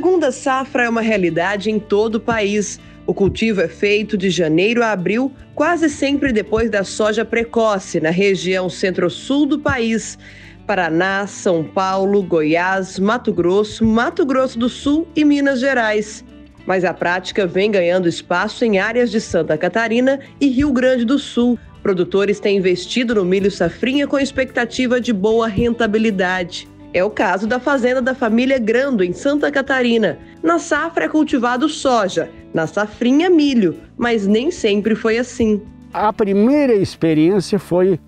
segunda safra é uma realidade em todo o país. O cultivo é feito de janeiro a abril, quase sempre depois da soja precoce, na região centro-sul do país. Paraná, São Paulo, Goiás, Mato Grosso, Mato Grosso do Sul e Minas Gerais. Mas a prática vem ganhando espaço em áreas de Santa Catarina e Rio Grande do Sul. Produtores têm investido no milho safrinha com expectativa de boa rentabilidade. É o caso da fazenda da família Grando, em Santa Catarina. Na safra é cultivado soja, na safrinha milho, mas nem sempre foi assim. A primeira experiência foi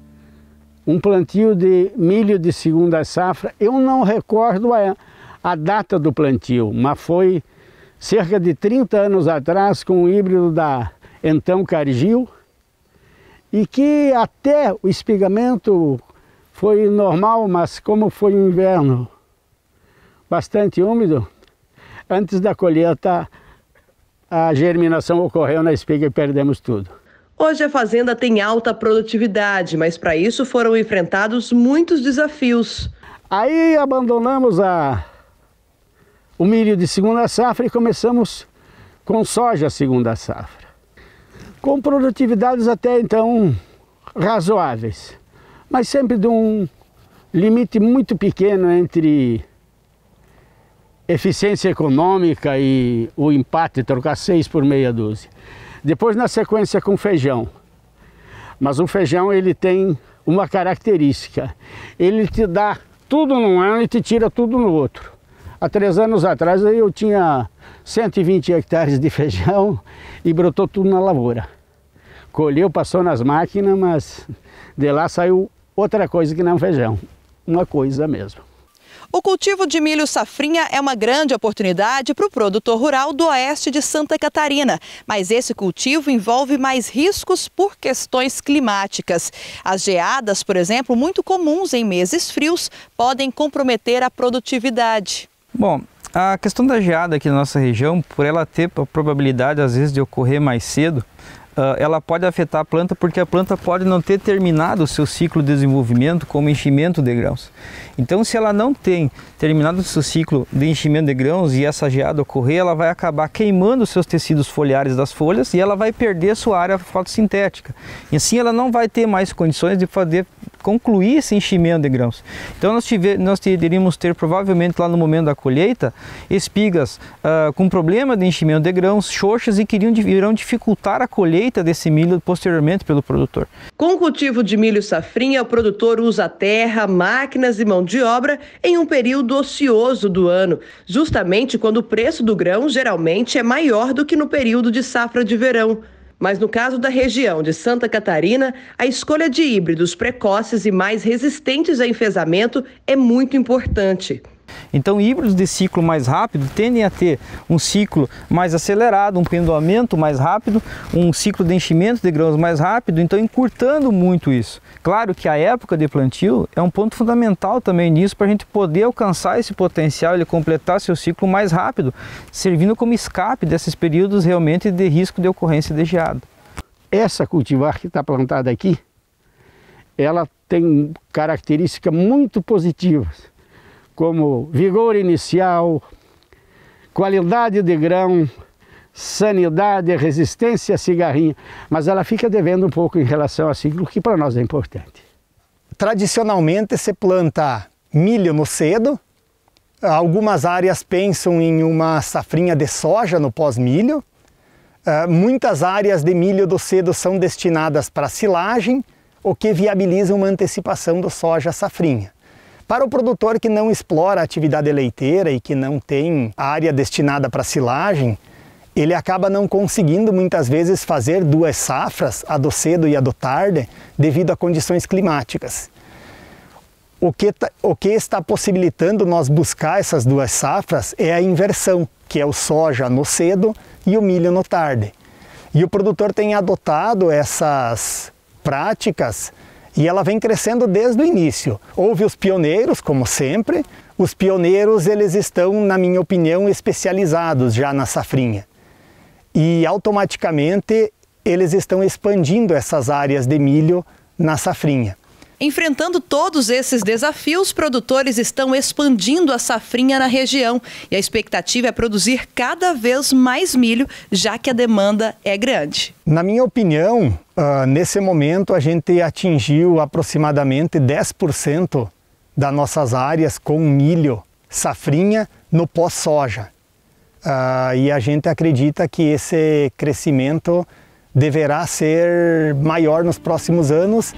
um plantio de milho de segunda safra. Eu não recordo a, a data do plantio, mas foi cerca de 30 anos atrás com o um híbrido da então Cargill e que até o espigamento foi normal, mas como foi um inverno bastante úmido, antes da colheita a germinação ocorreu na espiga e perdemos tudo. Hoje a fazenda tem alta produtividade, mas para isso foram enfrentados muitos desafios. Aí abandonamos a, o milho de segunda safra e começamos com soja segunda safra. Com produtividades até então razoáveis mas sempre de um limite muito pequeno entre eficiência econômica e o empate, trocar seis por meia dúzia. Depois na sequência com feijão. Mas o feijão ele tem uma característica, ele te dá tudo num ano e te tira tudo no outro. Há três anos atrás eu tinha 120 hectares de feijão e brotou tudo na lavoura. Colheu, passou nas máquinas, mas de lá saiu outra coisa que não feijão, uma coisa mesmo. O cultivo de milho safrinha é uma grande oportunidade para o produtor rural do oeste de Santa Catarina, mas esse cultivo envolve mais riscos por questões climáticas. As geadas, por exemplo, muito comuns em meses frios, podem comprometer a produtividade. Bom, a questão da geada aqui na nossa região, por ela ter a probabilidade às vezes de ocorrer mais cedo, ah, ela pode afetar a planta porque a planta pode não ter terminado o seu ciclo de desenvolvimento como enchimento de grãos. Então, se ela não tem terminado o seu ciclo de enchimento de grãos e essa geada ocorrer, ela vai acabar queimando os seus tecidos foliares das folhas e ela vai perder sua área fotossintética. E assim ela não vai ter mais condições de fazer concluir esse enchimento de grãos. Então nós, tiver, nós teríamos ter provavelmente lá no momento da colheita espigas uh, com problema de enchimento de grãos, xoxas e que irão dificultar a colheita colheita desse milho posteriormente pelo produtor. Com o cultivo de milho safrinha, o produtor usa terra, máquinas e mão de obra em um período ocioso do ano, justamente quando o preço do grão geralmente é maior do que no período de safra de verão. Mas no caso da região de Santa Catarina, a escolha de híbridos precoces e mais resistentes a enfesamento é muito importante. Então, híbridos de ciclo mais rápido tendem a ter um ciclo mais acelerado, um pendoamento mais rápido, um ciclo de enchimento de grãos mais rápido, então encurtando muito isso. Claro que a época de plantio é um ponto fundamental também nisso para a gente poder alcançar esse potencial, e completar seu ciclo mais rápido, servindo como escape desses períodos realmente de risco de ocorrência de geada. Essa cultivar que está plantada aqui, ela tem características muito positivas como vigor inicial, qualidade de grão, sanidade, resistência à cigarrinha, mas ela fica devendo um pouco em relação a ciclo, que para nós é importante. Tradicionalmente se planta milho no cedo, algumas áreas pensam em uma safrinha de soja no pós-milho, eh, muitas áreas de milho do cedo são destinadas para silagem, o que viabiliza uma antecipação do soja safrinha. Para o produtor que não explora a atividade leiteira e que não tem área destinada para silagem, ele acaba não conseguindo muitas vezes fazer duas safras, a do cedo e a do tarde, devido a condições climáticas. O que, tá, o que está possibilitando nós buscar essas duas safras é a inversão, que é o soja no cedo e o milho no tarde. E o produtor tem adotado essas práticas e ela vem crescendo desde o início. Houve os pioneiros, como sempre. Os pioneiros, eles estão, na minha opinião, especializados já na safrinha. E automaticamente eles estão expandindo essas áreas de milho na safrinha. Enfrentando todos esses desafios, produtores estão expandindo a safrinha na região e a expectativa é produzir cada vez mais milho, já que a demanda é grande. Na minha opinião, uh, nesse momento a gente atingiu aproximadamente 10% das nossas áreas com milho safrinha no pós-soja. Uh, e a gente acredita que esse crescimento deverá ser maior nos próximos anos.